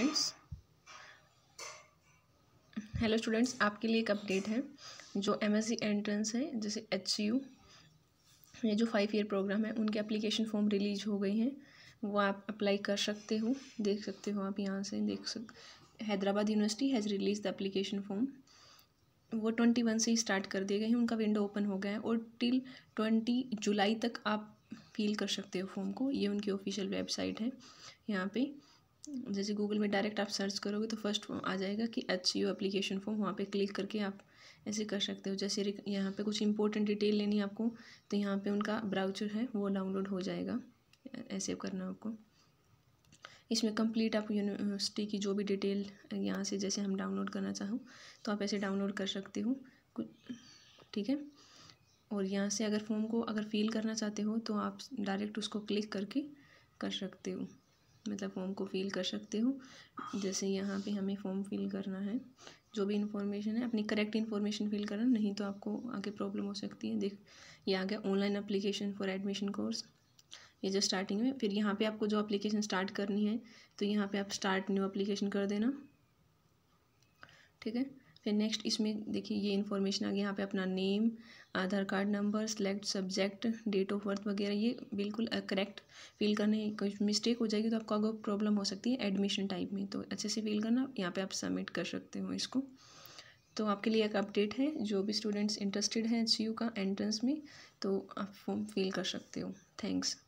students hello students आपके लिए एक अपडेट है जो एमएससी एंट्रेंस है जैसे एच ये जो फाइव ईयर प्रोग्राम है उनके एप्लीकेशन फॉर्म रिलीज हो गई हैं वो आप अप्लाई कर सकते हो देख सकते हो आप यहाँ से देख सक Hyderabad university has release the application form वो ट्वेंटी वन से ही स्टार्ट कर दिए गए हैं उनका विंडो ओपन हो गया है और टिल ट्वेंटी जुलाई तक आप फील कर सकते हो फॉर्म को ये उनकी ऑफिशियल वेबसाइट है यहाँ पे जैसे गूगल में डायरेक्ट आप सर्च करोगे तो फर्स्ट आ जाएगा कि एच यू एप्लीकेशन फॉर्म वहाँ पे क्लिक करके आप ऐसे कर सकते हो जैसे यहाँ पे कुछ इंपॉर्टेंट डिटेल लेनी है आपको तो यहाँ पे उनका ब्राउचर है वो डाउनलोड हो जाएगा ऐसे करना आपको इसमें कंप्लीट आप यूनिवर्सिटी की जो भी डिटेल यहाँ से जैसे हम डाउनलोड करना चाहूँ तो आप ऐसे डाउनलोड कर सकते हो ठीक है और यहाँ से अगर फॉर्म को अगर फिल करना चाहते हो तो आप डायरेक्ट उसको क्लिक करके कर सकते हो मतलब फॉर्म को फिल कर सकते हो जैसे यहाँ पे हमें फॉर्म फिल करना है जो भी इन्फॉर्मेशन है अपनी करेक्ट इन्फॉर्मेशन फिल करना नहीं तो आपको आगे प्रॉब्लम हो सकती है देख ये आ गया online application for admission course ये जो स्टार्टिंग में फिर यहाँ पे आपको जो अप्लीकेशन स्टार्ट करनी है तो यहाँ पे आप स्टार्ट न्यू अप्लीकेशन कर देना ठीक है फिर नेक्स्ट इसमें देखिए ये इन्फॉर्मेशन आ गई यहाँ पे अपना name Aadhaar card number select subject date of birth वगैरह ये बिल्कुल करेक्ट फिल करने कोई मिस्टेक हो जाएगी तो आपको अगर प्रॉब्लम हो सकती है एडमिशन टाइप में तो अच्छे से फिल करना यहाँ पे आप सबमिट कर सकते हो इसको तो आपके लिए एक अपडेट है जो भी स्टूडेंट्स इंटरेस्टेड हैं एच का एंट्रेंस में तो आप फॉर्म फिल कर सकते हो थैंक्स